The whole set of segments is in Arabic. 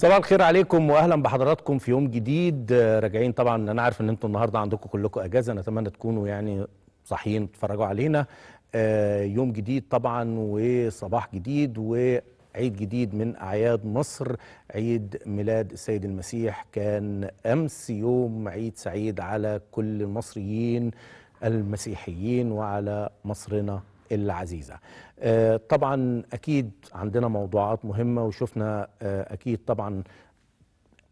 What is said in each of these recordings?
صباح الخير عليكم واهلا بحضراتكم في يوم جديد آه، راجعين طبعا انا عارف ان انتم النهارده عندكم كلكم اجازه نتمنى تكونوا يعني صاحيين تتفرجوا علينا آه، يوم جديد طبعا وصباح جديد و عيد جديد من أعياد مصر عيد ميلاد السيد المسيح كان أمس يوم عيد سعيد على كل المصريين المسيحيين وعلى مصرنا العزيزة آه، طبعا أكيد عندنا موضوعات مهمة وشفنا آه، أكيد طبعا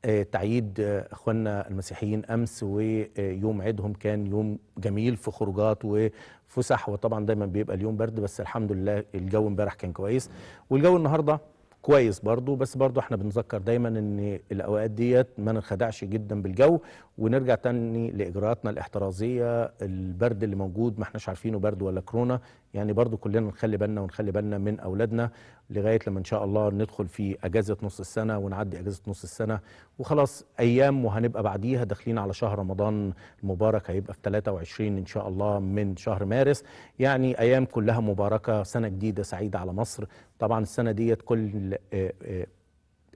آه، تعيد اخواننا المسيحيين امس ويوم عيدهم كان يوم جميل في خروجات وفسح وطبعا دايما بيبقى اليوم برد بس الحمد لله الجو امبارح كان كويس والجو النهارده كويس برضو بس برضو احنا بنذكر دايما ان الاوقات ديت ما نخدعش جدا بالجو ونرجع تاني لاجراءاتنا الاحترازيه البرد اللي موجود ما احناش عارفينه برد ولا كورونا يعني برضو كلنا نخلي بالنا ونخلي بالنا من اولادنا لغايه لما ان شاء الله ندخل في اجازه نص السنه ونعدي اجازه نص السنه وخلاص ايام وهنبقى بعديها داخلين على شهر رمضان المبارك هيبقى في 23 ان شاء الله من شهر مارس يعني ايام كلها مباركه سنه جديده سعيده على مصر طبعا السنه ديت كل آه، آه،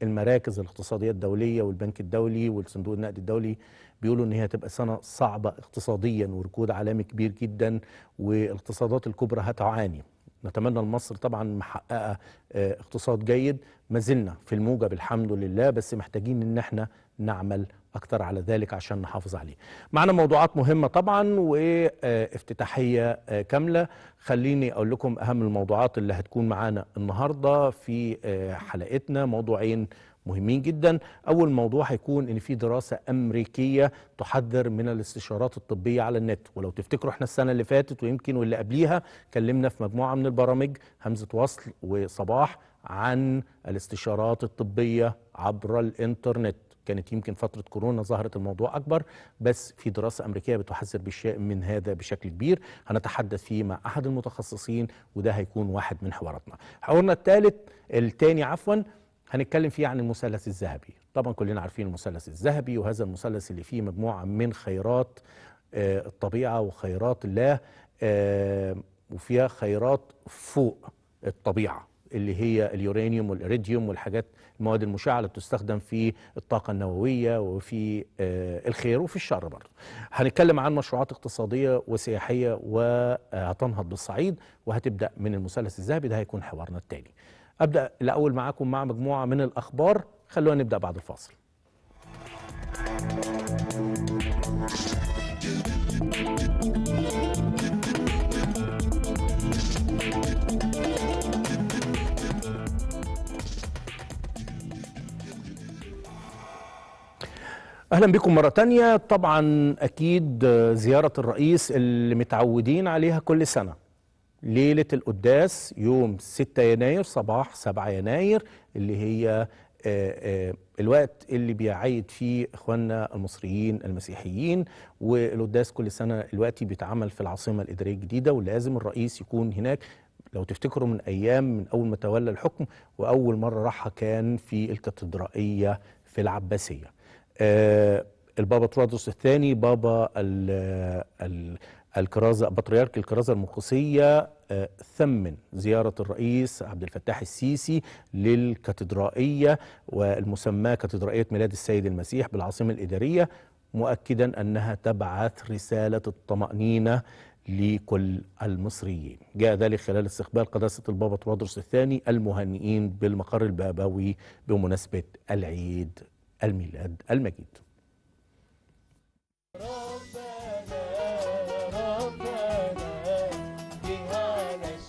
المراكز الاقتصاديه الدوليه والبنك الدولي والصندوق النقد الدولي بيقولوا ان هي هتبقى سنه صعبه اقتصاديا وركود عالمي كبير جدا والاقتصادات الكبرى هتعاني نتمنى لمصر طبعا محققه آه، اقتصاد جيد ما زلنا في الموجب الحمد لله بس محتاجين ان احنا نعمل اكتر على ذلك عشان نحافظ عليه معنا موضوعات مهمه طبعا وافتتاحيه آه، آه، كامله خليني اقول لكم اهم الموضوعات اللي هتكون معانا النهارده في حلقتنا موضوعين مهمين جدا اول موضوع هيكون ان في دراسه امريكيه تحذر من الاستشارات الطبيه على النت ولو تفتكروا احنا السنه اللي فاتت ويمكن واللي قبليها كلمنا في مجموعه من البرامج همزه وصل وصباح عن الاستشارات الطبيه عبر الانترنت كانت يمكن فترة كورونا ظهرت الموضوع أكبر بس في دراسة أمريكية بتحذر بالشيء من هذا بشكل كبير هنتحدث فيه مع أحد المتخصصين وده هيكون واحد من حواراتنا حوارنا الثالث الثاني عفواً هنتكلم فيه عن المثلث الذهبي طبعا كلنا عارفين المثلث الذهبي وهذا المثلث اللي فيه مجموعة من خيرات آه، الطبيعة وخيرات الله آه، وفيها خيرات فوق الطبيعة اللي هي اليورانيوم والإريديوم والحاجات المواد المشعة اللي بتستخدم في الطاقة النووية وفي آه، الخير وفي الشر برضه هنتكلم عن مشروعات اقتصادية وسياحية وهتنهض بالصعيد وهتبدأ من المثلث الذهبي ده هيكون حوارنا التاني ابدا الاول معاكم مع مجموعه من الاخبار خلونا نبدا بعد الفاصل اهلا بكم مره تانية طبعا اكيد زياره الرئيس اللي متعودين عليها كل سنه ليلة القداس يوم 6 يناير صباح 7 يناير اللي هي آه، آه، الوقت اللي بيعيد فيه اخواننا المصريين المسيحيين والقداس كل سنه الوقت بيتعمل في العاصمه الاداريه الجديده ولازم الرئيس يكون هناك لو تفتكروا من ايام من اول ما تولى الحكم واول مره راحها كان في الكاتدرائيه في العباسيه. آه، البابا طرادوس الثاني بابا ال ال الكرازة بطريرك الكرازة المقدسية آه، ثمن زيارة الرئيس عبد الفتاح السيسي للكاتدرائية والمسماة كاتدرائية ميلاد السيد المسيح بالعاصمة الإدارية مؤكدا أنها تبعث رسالة الطمأنينة لكل المصريين جاء ذلك خلال استقبال قداسة البابا طوادرس الثاني المهنئين بالمقر البابوي بمناسبة العيد الميلاد المجيد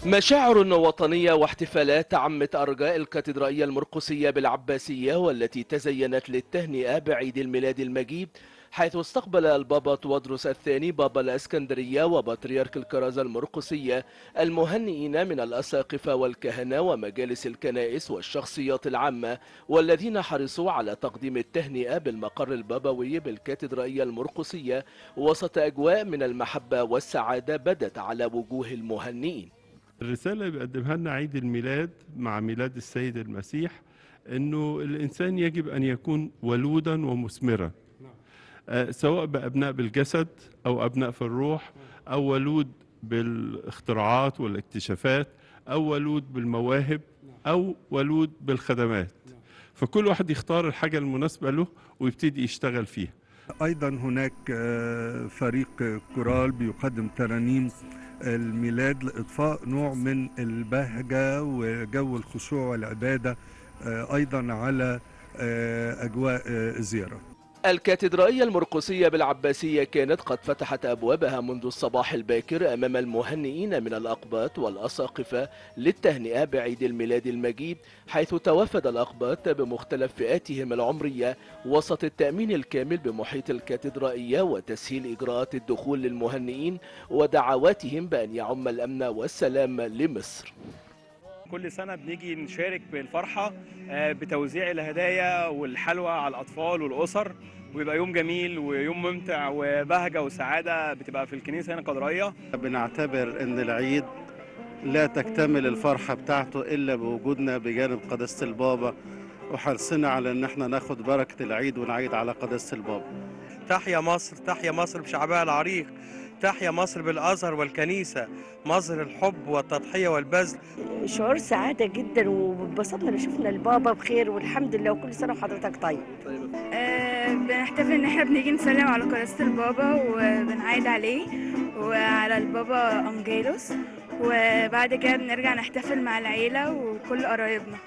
مشاعر وطنية واحتفالات عمت أرجاء الكاتدرائية المرقسية بالعباسية والتي تزينت للتهنئة بعيد الميلاد المجيد حيث استقبل البابا توادروس الثاني بابا الاسكندرية وبطريرك الكرازة المرقسية المهنئين من الأساقفة والكهنة ومجالس الكنائس والشخصيات العامة والذين حرصوا على تقديم التهنئة بالمقر البابوي بالكاتدرائية المرقسية وسط أجواء من المحبة والسعادة بدت على وجوه المهنئين الرسالة اللي بيقدمها لنا عيد الميلاد مع ميلاد السيد المسيح أنه الإنسان يجب أن يكون ولودا ومثمرا نعم. آه، سواء بأبناء بالجسد أو أبناء في الروح أو ولود بالاختراعات والاكتشافات أو ولود بالمواهب نعم. أو ولود بالخدمات نعم. فكل واحد يختار الحاجة المناسبة له ويبتدي يشتغل فيها أيضا هناك آه، فريق كورال بيقدم ترانيم الميلاد لإضفاء نوع من البهجة وجو الخشوع والعبادة آه، أيضا على آه، أجواء آه، الزيارة الكاتدرائية المرقسية بالعباسية كانت قد فتحت أبوابها منذ الصباح الباكر أمام المهنئين من الأقباط والأساقفة للتهنئة بعيد الميلاد المجيد حيث توافد الأقباط بمختلف فئاتهم العمرية وسط التأمين الكامل بمحيط الكاتدرائية وتسهيل إجراءات الدخول للمهنئين ودعواتهم بأن يعم الأمن والسلام لمصر كل سنه بنيجي نشارك بالفرحه آه، بتوزيع الهدايا والحلوى على الاطفال والاسر ويبقى يوم جميل ويوم ممتع وبهجه وسعاده بتبقى في الكنيسه هنا قدريه بنعتبر ان العيد لا تكتمل الفرحه بتاعته الا بوجودنا بجانب قداسه البابا وحرصنا على ان احنا ناخد بركه العيد ونعيد على قداسه البابا تحيا مصر تحيا مصر بشعبها العريق تحيا مصر بالأزهر والكنيسة مظهر الحب والتضحية والبذل شعور سعادة جدا وانبسطنا لما شفنا البابا بخير والحمد لله وكل سنة وحضرتك طيب أه بنحتفل إن احنا بنيجي نسلم على كنيسه البابا وبنعيد عليه وعلى البابا أنجيلوس وبعد كده بنرجع نحتفل مع العيلة وكل قرايبنا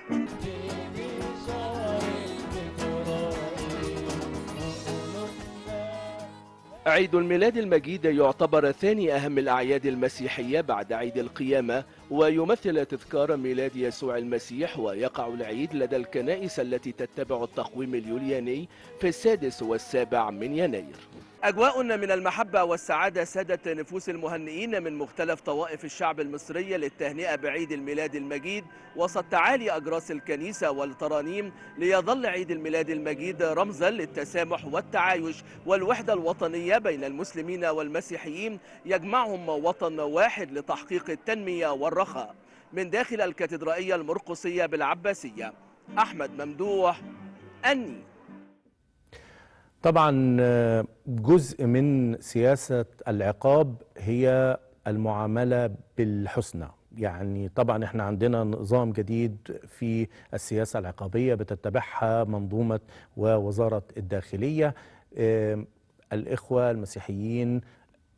عيد الميلاد المجيد يعتبر ثاني أهم الأعياد المسيحية بعد عيد القيامة ويمثل تذكار ميلاد يسوع المسيح ويقع العيد لدى الكنائس التي تتبع التقويم اليولياني في السادس والسابع من يناير أجواء من المحبة والسعادة سادت نفوس المهنئين من مختلف طوائف الشعب المصري للتهنئة بعيد الميلاد المجيد وسط تعالي أجراس الكنيسة والترانيم ليظل عيد الميلاد المجيد رمزا للتسامح والتعايش والوحدة الوطنية بين المسلمين والمسيحيين يجمعهم وطن واحد لتحقيق التنمية والرحمة الرخاء من داخل الكاتدرائية المرقصية بالعباسية أحمد ممدوح أني طبعا جزء من سياسة العقاب هي المعاملة بالحسنى يعني طبعا احنا عندنا نظام جديد في السياسة العقابية بتتبعها منظومة ووزارة الداخلية الإخوة المسيحيين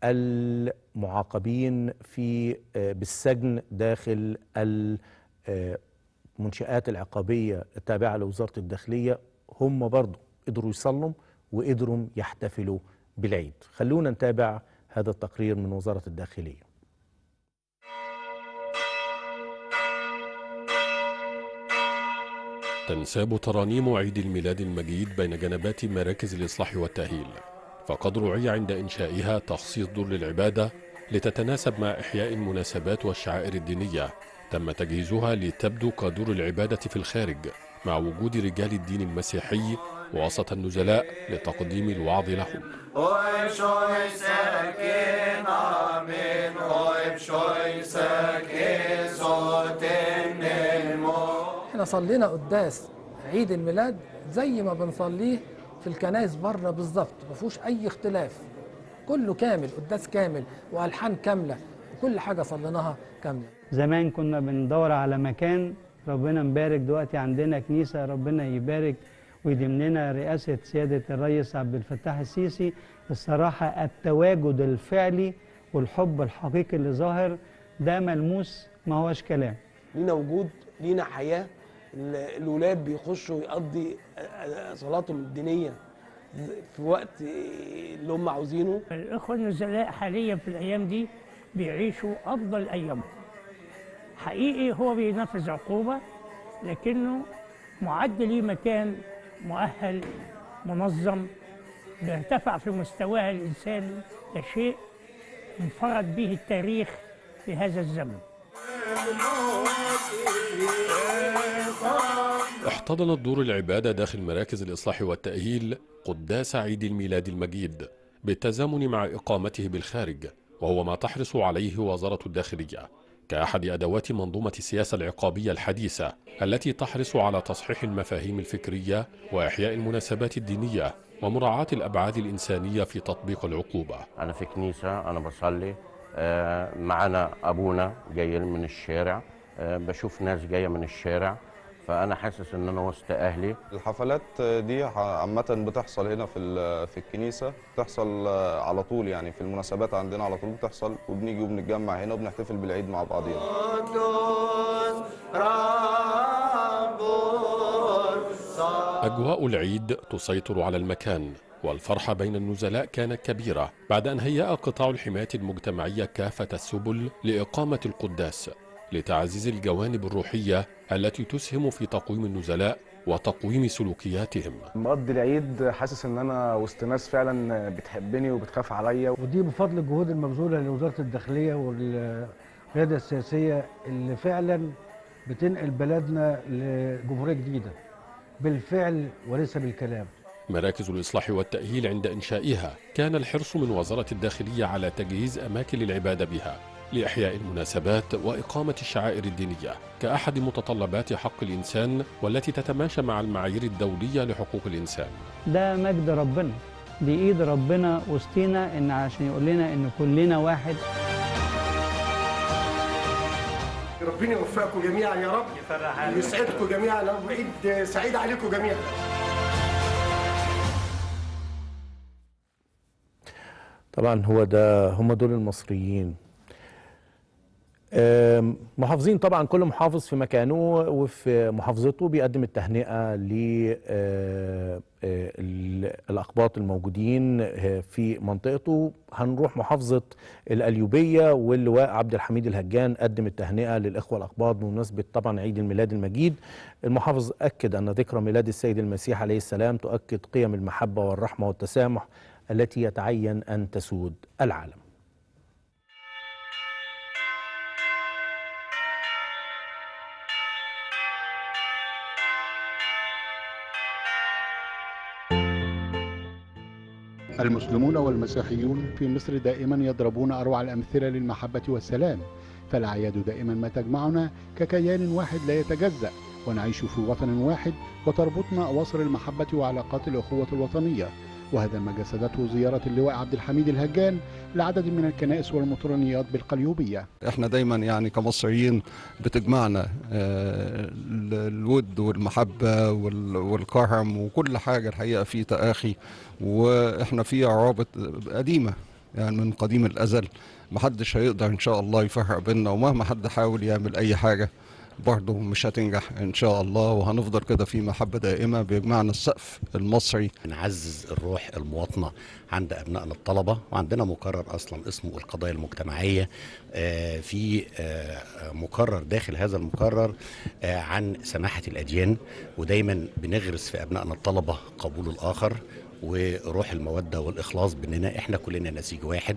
المعاقبين في آه، بالسجن داخل آه، المنشآت العقابية التابعة لوزارة الداخلية هم برضو قدروا يصلوا وقدروا يحتفلوا بالعيد خلونا نتابع هذا التقرير من وزارة الداخلية تنساب ترانيم عيد الميلاد المجيد بين جنبات مراكز الإصلاح والتأهيل فقد رعي عند إنشائها تخصيص دور للعبادة لتتناسب مع إحياء المناسبات والشعائر الدينية تم تجهيزها لتبدو كدور العبادة في الخارج مع وجود رجال الدين المسيحي وسط النزلاء لتقديم الوعظ لهم احنا صلينا قداس عيد الميلاد زي ما بنصليه في الكنائس بره بالظبط ما فيهوش اي اختلاف كله كامل قداس كامل والحان كامله وكل حاجه صليناها كامله زمان كنا بندور على مكان ربنا مبارك دلوقتي عندنا كنيسه ربنا يبارك ويديم لنا رئاسه سياده الرئيس عبد الفتاح السيسي الصراحه التواجد الفعلي والحب الحقيقي اللي ظاهر ده ملموس ما هوش كلام لينا وجود لينا حياه الولاد بيخشوا يقضي آه، صلاتهم الدينيه في وقت اللي هم عاوزينه الاخوه النزلاء حاليا في الايام دي بيعيشوا افضل ايامهم حقيقي هو بينفذ عقوبه لكنه معد ليه مكان مؤهل منظم بيرتفع في مستواه الانساني ده شيء انفرد به التاريخ في هذا الزمن احتضنت دور العبادة داخل مراكز الإصلاح والتأهيل قداس عيد الميلاد المجيد بالتزامن مع إقامته بالخارج وهو ما تحرص عليه وزارة الداخلية كأحد أدوات منظومة السياسة العقابية الحديثة التي تحرص على تصحيح المفاهيم الفكرية وإحياء المناسبات الدينية ومراعاة الأبعاد الإنسانية في تطبيق العقوبة أنا في كنيسة أنا بصلي آه، معنا أبونا جاي من الشارع آه، بشوف ناس جاية من الشارع فانا حاسس ان انا وسط اهلي الحفلات دي عامه بتحصل هنا في في الكنيسه بتحصل على طول يعني في المناسبات عندنا على طول بتحصل وبنيجي وبنتجمع هنا وبنحتفل بالعيد مع بعضينا اجواء العيد تسيطر على المكان والفرحة بين النزلاء كانت كبيرة بعد أن هيأ قطاع الحماية المجتمعية كافة السبل لإقامة القداس لتعزيز الجوانب الروحية التي تسهم في تقويم النزلاء وتقويم سلوكياتهم مقضي العيد حاسس ان انا وسط ناس فعلا بتحبني وبتخاف عليا ودي بفضل الجهود المبذوله لوزاره الداخليه والقياده السياسيه اللي فعلا بتنقل بلدنا لجمهوريه جديده بالفعل وليس بالكلام مراكز الإصلاح والتأهيل عند إنشائها كان الحرص من وزارة الداخلية على تجهيز أماكن العبادة بها لإحياء المناسبات وإقامة الشعائر الدينية كأحد متطلبات حق الإنسان والتي تتماشى مع المعايير الدولية لحقوق الإنسان ده مجد ربنا دي إيد ربنا وسطينا إن عشان يقول لنا إن كلنا واحد ربنا يوفقكم جميعا يا رب يسعدكم جميعا عيد سعيد عليكم جميعا طبعا هو ده هم دول المصريين محافظين طبعا كل محافظ في مكانه وفي محافظته بيقدم التهنئه للاقباط آه، آه، الموجودين آه، في منطقته هنروح محافظه الأليوبية واللواء عبد الحميد الهجان قدم التهنئه للاخوه الاقباط بمناسبه طبعا عيد الميلاد المجيد المحافظ اكد ان ذكرى ميلاد السيد المسيح عليه السلام تؤكد قيم المحبه والرحمه والتسامح التي يتعين ان تسود العالم المسلمون والمسيحيون في مصر دائما يضربون أروع الأمثلة للمحبة والسلام فالأعياد دائما ما تجمعنا ككيان واحد لا يتجزأ ونعيش في وطن واحد وتربطنا أواصر المحبة وعلاقات الأخوة الوطنية وهذا ما جسدته زيارة اللواء عبد الحميد الهجان لعدد من الكنائس والمطرانيات بالقليوبية احنا دايما يعني كمصريين بتجمعنا آه، الود والمحبة والكرم وكل حاجة الحقيقة في تآخي واحنا في رابط قديمة يعني من قديم الأزل محدش هيقدر إن شاء الله يفرق بيننا ومهما حد حاول يعمل أي حاجة برضه مش هتنجح ان شاء الله وهنفضل كده في محبه دائمه بيجمعنا السقف المصري نعزز الروح المواطنه عند ابنائنا الطلبه وعندنا مقرر اصلا اسمه القضايا المجتمعيه آه، في آه، مقرر داخل هذا المقرر آه، عن سماحه الاديان ودايما بنغرس في ابنائنا الطلبه قبول الاخر وروح المودة والإخلاص بأننا إحنا كلنا نسيج واحد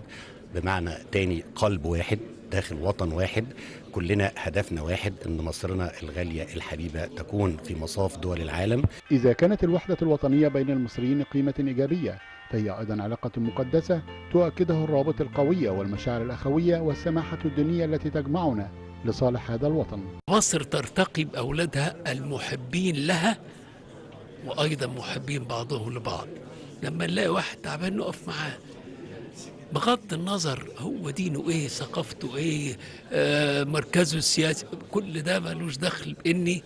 بمعنى تاني قلب واحد داخل وطن واحد كلنا هدفنا واحد أن مصرنا الغالية الحبيبة تكون في مصاف دول العالم إذا كانت الوحدة الوطنية بين المصريين قيمة إيجابية فهي أيضا علاقة مقدسة تؤكده الرابط القوية والمشاعر الأخوية والسماحة الدينية التي تجمعنا لصالح هذا الوطن مصر ترتقي بأولادها المحبين لها وأيضا محبين بعضهم لبعض لما نلاقي واحد تعبان نقف معاه بغض النظر هو دينه ايه ثقافته ايه آه مركزه السياسي كل ده ملوش دخل باني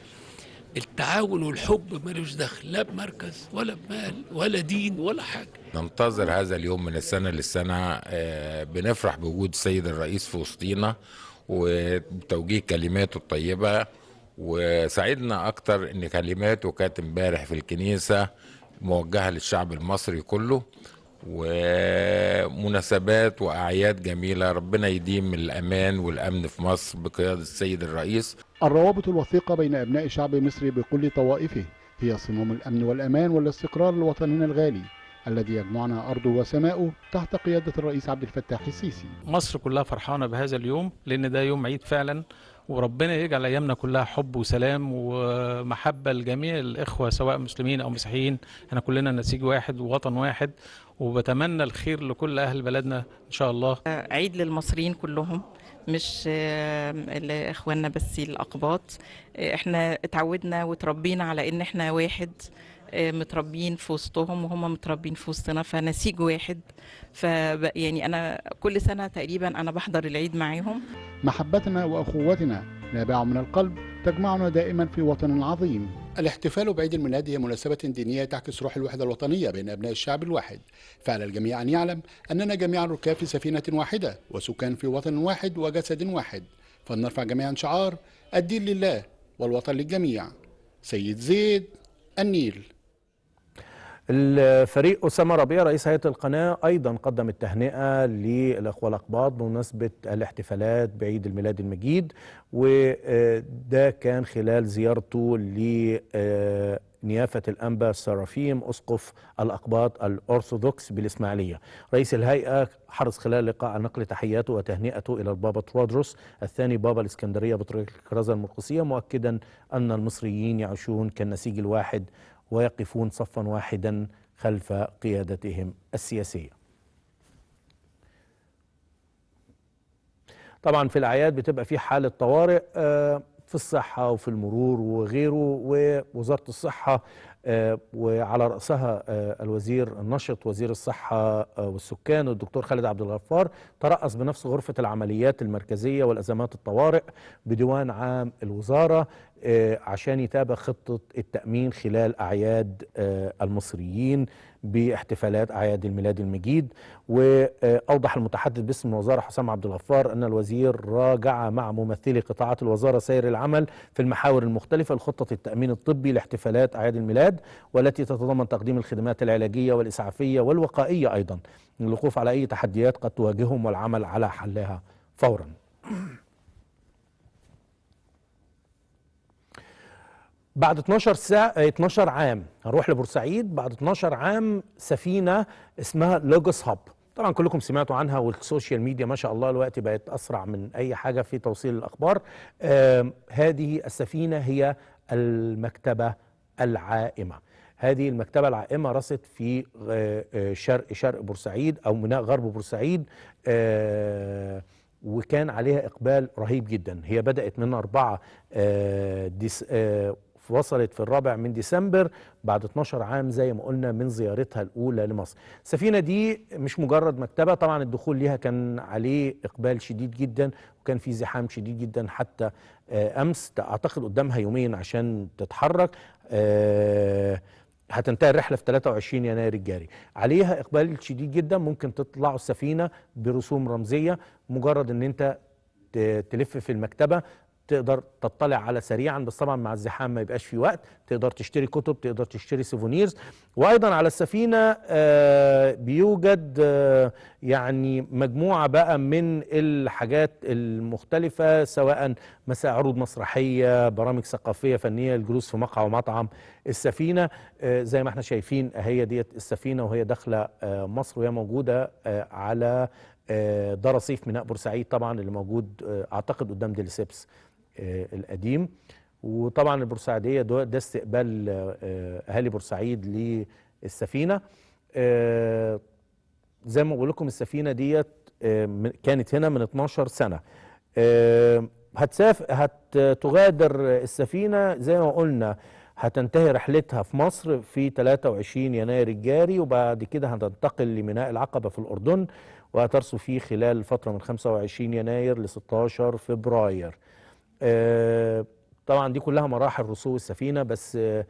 التعاون والحب ملوش دخل لا بمركز ولا بمال ولا دين ولا حاجه ننتظر هذا اليوم من السنه للسنه آه، بنفرح بوجود السيد الرئيس في وسطينا وتوجيه كلماته الطيبه وسعدنا اكتر ان كلماته كانت امبارح في الكنيسه موجهه للشعب المصري كله ومناسبات واعياد جميله ربنا يديم الامان والامن في مصر بقياده السيد الرئيس الروابط الوثيقه بين ابناء الشعب المصري بكل طوائفه هي صمام الامن والامان والاستقرار لوطننا الغالي الذي يجمعنا أرضه وسماؤه تحت قيادة الرئيس عبد الفتاح السيسي مصر كلها فرحانة بهذا اليوم لأن ده يوم عيد فعلا وربنا يجعل ايامنا كلها حب وسلام ومحبه لجميع الاخوه سواء مسلمين او مسيحيين احنا كلنا نسيج واحد ووطن واحد وبتمنى الخير لكل اهل بلدنا ان شاء الله عيد للمصريين كلهم مش لاخواننا بس الاقباط احنا اتعودنا وتربينا على ان احنا واحد متربيين في وسطهم وهم متربيين في وسطنا فنسيج واحد ف يعني انا كل سنه تقريبا انا بحضر العيد معاهم محبتنا واخوتنا نابعه من القلب تجمعنا دائما في وطن عظيم الاحتفال بعيد الميلاد هي مناسبة دينية تعكس روح الوحدة الوطنية بين أبناء الشعب الواحد فعلى الجميع أن يعلم أننا جميعا ركاب في سفينة واحدة وسكان في وطن واحد وجسد واحد فلنرفع جميعا شعار الدين لله والوطن للجميع سيد زيد النيل الفريق أسامة ربيع رئيس هيئة القناة أيضا قدم التهنئة للأخوة الأقباط بمناسبة الاحتفالات بعيد الميلاد المجيد وده كان خلال زيارته ل نيافة الأنبا سرافيم أسقف الأقباط الأرثوذكس بالإسماعيلية رئيس الهيئة حرص خلال لقاء على نقل تحياته وتهنئته إلى البابا ترودروس الثاني بابا الإسكندرية بطريق الكرازة المرقسية مؤكدا أن المصريين يعيشون كالنسيج الواحد ويقفون صفا واحدا خلف قيادتهم السياسيه. طبعا في الاعياد بتبقى في حاله طوارئ آه، في الصحه وفي المرور وغيره ووزاره الصحه آه، وعلى رأسها آه، الوزير النشط وزير الصحة والسكان الدكتور خالد عبد الغفار ترأس بنفس غرفة العمليات المركزية والأزمات الطوارئ بديوان عام الوزارة آه، عشان يتابع خطة التأمين خلال أعياد آه، المصريين باحتفالات أعياد الميلاد المجيد وأوضح المتحدث باسم الوزارة حسام عبد الغفار أن الوزير راجع مع ممثلي قطاعات الوزارة سير العمل في المحاور المختلفة لخطة التأمين الطبي لاحتفالات أعياد الميلاد والتي تتضمن تقديم الخدمات العلاجية والإسعافية والوقائية أيضا للوقوف على أي تحديات قد تواجههم والعمل على حلها فورا بعد 12 ساعة 12 عام هنروح لبورسعيد بعد 12 عام سفينة اسمها لوجوس هاب طبعا كلكم سمعتوا عنها والسوشيال ميديا ما شاء الله الوقت بقت أسرع من أي حاجة في توصيل الأخبار هذه السفينة هي المكتبة العائمة هذه المكتبة العائمة رصت في آه، شرق شرق بورسعيد أو ميناء غرب بورسعيد آه، وكان عليها إقبال رهيب جدا هي بدأت من 4 آه، ديس وصلت في الرابع من ديسمبر بعد 12 عام زي ما قلنا من زيارتها الأولى لمصر السفينة دي مش مجرد مكتبة طبعا الدخول ليها كان عليه إقبال شديد جدا وكان في زحام شديد جدا حتى آه، أمس أعتقد قدامها يومين عشان تتحرك آه، هتنتهي الرحله في 23 يناير الجاري عليها اقبال شديد جدا ممكن تطلعوا السفينه برسوم رمزيه مجرد ان انت تلف في المكتبه تقدر تطلع على سريعا بس طبعا مع الزحام ما يبقاش في وقت تقدر تشتري كتب تقدر تشتري سيفونيرز وايضا على السفينه آه، بيوجد آه، يعني مجموعه بقى من الحاجات المختلفه سواء مساء عروض مسرحيه برامج ثقافيه فنيه الجلوس في مقهى ومطعم السفينه آه، زي ما احنا شايفين هي ديت السفينه وهي داخله مصر وهي موجوده على ده رصيف ميناء بورسعيد طبعا اللي موجود اعتقد قدام ديليسيبس آه، القديم وطبعا البورسعيديه ده استقبال آه، اهالي بورسعيد للسفينه آه، زي ما بقول لكم السفينه ديت كانت هنا من 12 سنه هتسافر هتغادر السفينه زي ما قلنا هتنتهي رحلتها في مصر في 23 يناير الجاري وبعد كده هتنتقل لميناء العقبه في الاردن وهترسو فيه خلال فتره من 25 يناير ل 16 فبراير آه، طبعا دي كلها مراحل رسوب السفينه بس آه،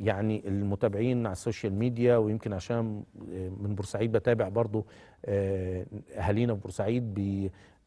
يعني المتابعين على السوشيال ميديا ويمكن عشان آه، من بورسعيد بتابع برضو اهالينا في بورسعيد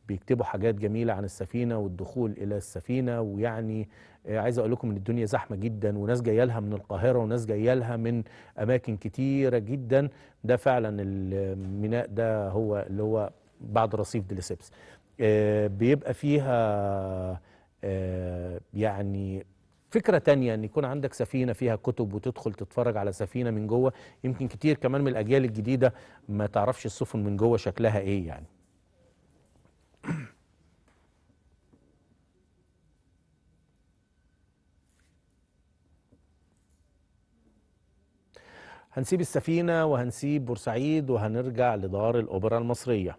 بيكتبوا حاجات جميله عن السفينه والدخول الى السفينه ويعني عايز اقول لكم ان الدنيا زحمه جدا وناس جايه لها من القاهره وناس جايه لها من اماكن كتيره جدا ده فعلا الميناء ده هو اللي هو بعد رصيف ديليسيبس آه، بيبقى فيها آه، يعني فكرة تانية ان يكون عندك سفينة فيها كتب وتدخل تتفرج على سفينة من جوه يمكن كتير كمان من الاجيال الجديدة ما تعرفش السفن من جوه شكلها ايه يعني هنسيب السفينة وهنسيب بورسعيد وهنرجع لدار الأوبرا المصرية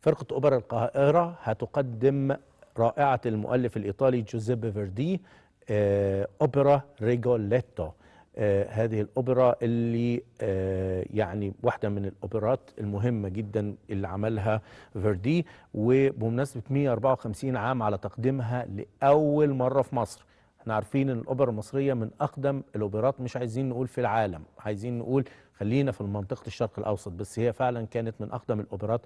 فرقة أوبرا القاهرة هتقدم رائعة المؤلف الإيطالي جوزيب فيردي آه، أوبرا ريجوليتو آه، هذه الأوبرا اللي آه، يعني واحدة من الأوبرات المهمة جدا اللي عملها فيردي وبمناسبة 154 عام على تقديمها لأول مرة في مصر احنا عارفين ان الاوبرا المصريه من اقدم الاوبرات مش عايزين نقول في العالم عايزين نقول خلينا في منطقه الشرق الاوسط بس هي فعلا كانت من اقدم الاوبرات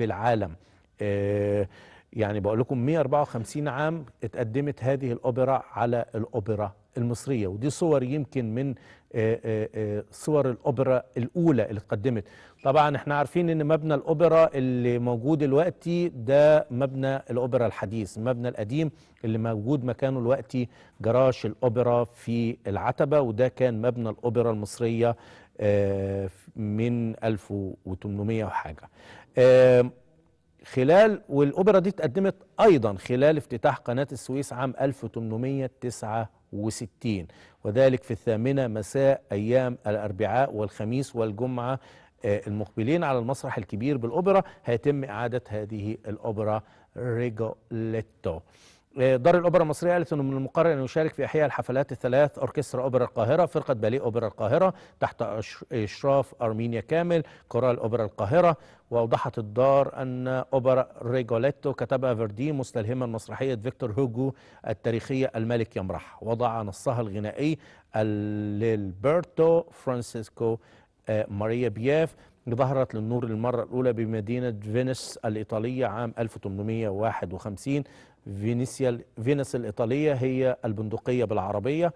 في العالم آه، يعني بقول لكم 154 عام اتقدمت هذه الأوبرا على الأوبرا المصرية ودي صور يمكن من آه، آه، صور الأوبرا الأولى اللي اتقدمت طبعا احنا عارفين ان مبنى الأوبرا اللي موجود دلوقتي ده مبنى الأوبرا الحديث المبنى القديم اللي موجود مكانه دلوقتي جراش الأوبرا في العتبة وده كان مبنى الأوبرا المصرية من 1800 وحاجة خلال والأوبرا دي اتقدمت أيضا خلال افتتاح قناة السويس عام 1869 وذلك في الثامنة مساء أيام الأربعاء والخميس والجمعة آه، المقبلين على المسرح الكبير بالأوبرا هيتم إعادة هذه الأوبرا ريجوليتو آه، دار الاوبرا المصريه قالت انه من المقرر ان يشارك في احياء الحفلات الثلاث اوركسترا اوبرا القاهره فرقه باليه اوبرا القاهره تحت اشراف ارمينيا كامل كورال اوبرا القاهره واوضحت الدار ان اوبرا ريجوليتو كتبها فيردي مستلهما مسرحيه فيكتور هوجو التاريخيه الملك يمرح وضع نصها الغنائي للبرتو فرانسيسكو آه، ماريا بياف ظهرت للنور للمرة الأولى بمدينة فينيس الإيطالية عام 1851 فينيسيا فينس الإيطالية هي البندقية بالعربية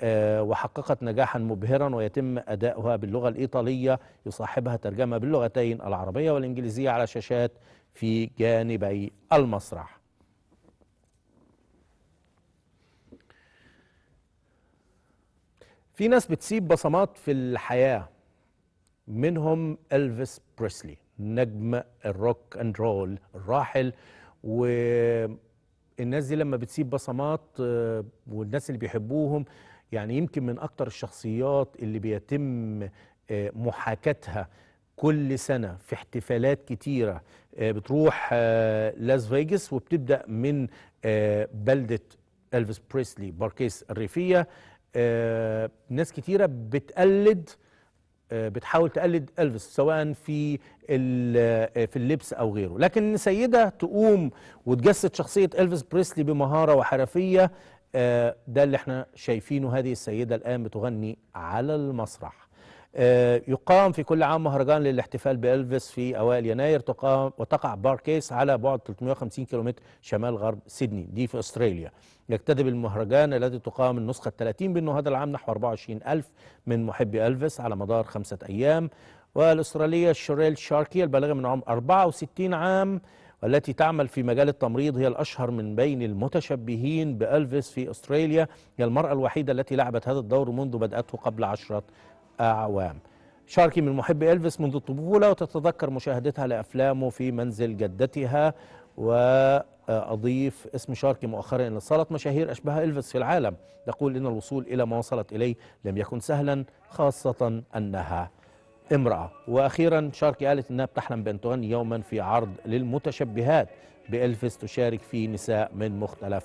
آه، وحققت نجاحا مبهرا ويتم أداؤها باللغة الإيطالية يصاحبها ترجمة باللغتين العربية والإنجليزية على شاشات في جانبي المسرح في ناس بتسيب بصمات في الحياة منهم إلفيس بريسلي نجم الروك اند رول الراحل و الناس دي لما بتسيب بصمات آه، والناس اللي بيحبوهم يعني يمكن من اكتر الشخصيات اللي بيتم آه، محاكاتها كل سنه في احتفالات كتيره آه، بتروح لاس فيجاس وبتبدا من بلده الفيس بريسلي باركيس الريفيه ناس كتيره بتقلد بتحاول تقلد الفيس سواء في آه، في اللبس او غيره لكن سيده تقوم وتجسد شخصيه الفيس بريسلي بمهاره وحرفيه آه، ده اللي احنا شايفينه هذه السيده الان بتغني على المسرح آه، يقام في كل عام مهرجان للاحتفال بإلفيس في أوائل يناير تقام وتقع باركيس على بعد 350 كيلومتر شمال غرب سيدني دي في أستراليا يجتذب المهرجان الذي تقام النسخة 30 منه هذا العام نحو 24 ألف من محبي ألفيس على مدار خمسة أيام والأسترالية شوريل شاركي البالغة من عمر 64 عام والتي تعمل في مجال التمريض هي الأشهر من بين المتشبهين بألفيس في أستراليا هي المرأة الوحيدة التي لعبت هذا الدور منذ بدأته قبل عشرة أعوام شاركي من محبي إلفيس منذ الطفولة وتتذكر مشاهدتها لأفلامه في منزل جدتها وأضيف اسم شاركي مؤخرا إن صارت مشاهير أشبه إلفيس في العالم تقول إن الوصول إلى ما وصلت إليه لم يكن سهلا خاصة أنها امرأة وأخيرا شاركي قالت أنها بتحلم بأن تغني يوما في عرض للمتشبهات بإلفيس تشارك فيه نساء من مختلف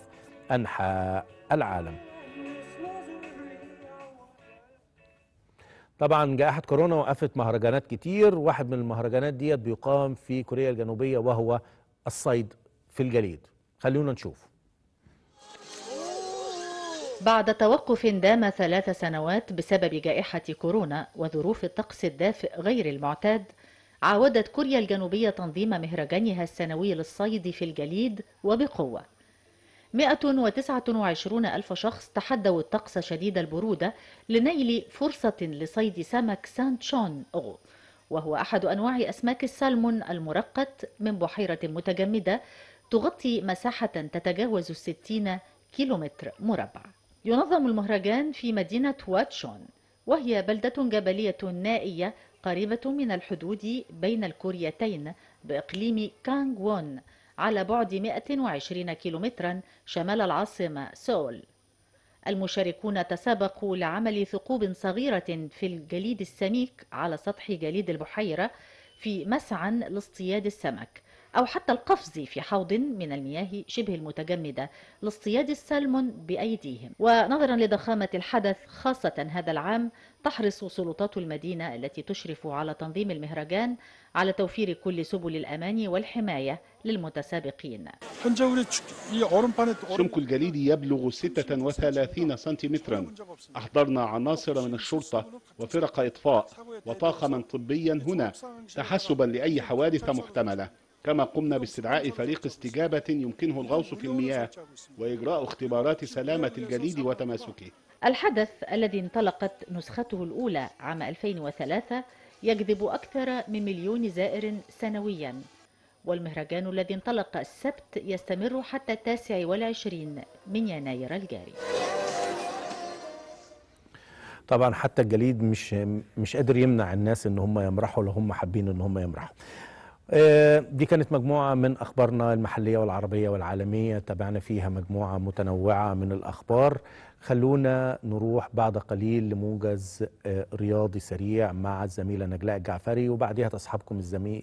أنحاء العالم طبعا جائحة كورونا وقفت مهرجانات كتير واحد من المهرجانات ديت بيقام في كوريا الجنوبية وهو الصيد في الجليد خلونا نشوف بعد توقف دام ثلاث سنوات بسبب جائحة كورونا وظروف الطقس الدافئ غير المعتاد عاودت كوريا الجنوبية تنظيم مهرجانها السنوي للصيد في الجليد وبقوة 129 ألف شخص تحدوا الطقس شديد البرودة لنيل فرصة لصيد سمك سانتشون أغو وهو أحد أنواع أسماك السلمون المرقط من بحيرة متجمدة تغطي مساحة تتجاوز 60 كيلومتر مربع ينظم المهرجان في مدينة واتشون وهي بلدة جبلية نائية قريبة من الحدود بين الكوريتين بإقليم كانغ وون على بعد 120 كيلومترا شمال العاصمة سول المشاركون تسابقوا لعمل ثقوب صغيرة في الجليد السميك على سطح جليد البحيرة في مسعى لاصطياد السمك أو حتى القفز في حوض من المياه شبه المتجمدة لاصطياد السلمون بأيديهم ونظرا لضخامة الحدث خاصة هذا العام تحرص سلطات المدينة التي تشرف على تنظيم المهرجان على توفير كل سبل الأمان والحماية للمتسابقين سمك الجليد يبلغ 36 سنتيمترا أحضرنا عناصر من الشرطة وفرق إطفاء وطاقما طبيا هنا تحسبا لأي حوادث محتملة كما قمنا باستدعاء فريق استجابة يمكنه الغوص في المياه وإجراء اختبارات سلامة الجليد وتماسكه الحدث الذي انطلقت نسخته الأولى عام 2003 يجذب أكثر من مليون زائر سنوياً والمهرجان الذي انطلق السبت يستمر حتى التاسع والعشرين من يناير الجاري طبعا حتى الجليد مش مش قادر يمنع الناس ان هم يمرحوا لو هم حابين ان هم يمرحوا آه، دي كانت مجموعة من أخبارنا المحلية والعربية والعالمية تابعنا فيها مجموعة متنوعة من الأخبار خلونا نروح بعد قليل لموجز آه، رياضي سريع مع الزميلة نجلاء الجعفري وبعدها تصحبكم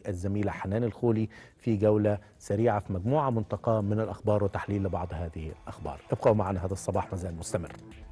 الزميلة حنان الخولي في جولة سريعة في مجموعة منتقاة من الأخبار وتحليل لبعض هذه الأخبار ابقوا معنا هذا الصباح مازال مستمر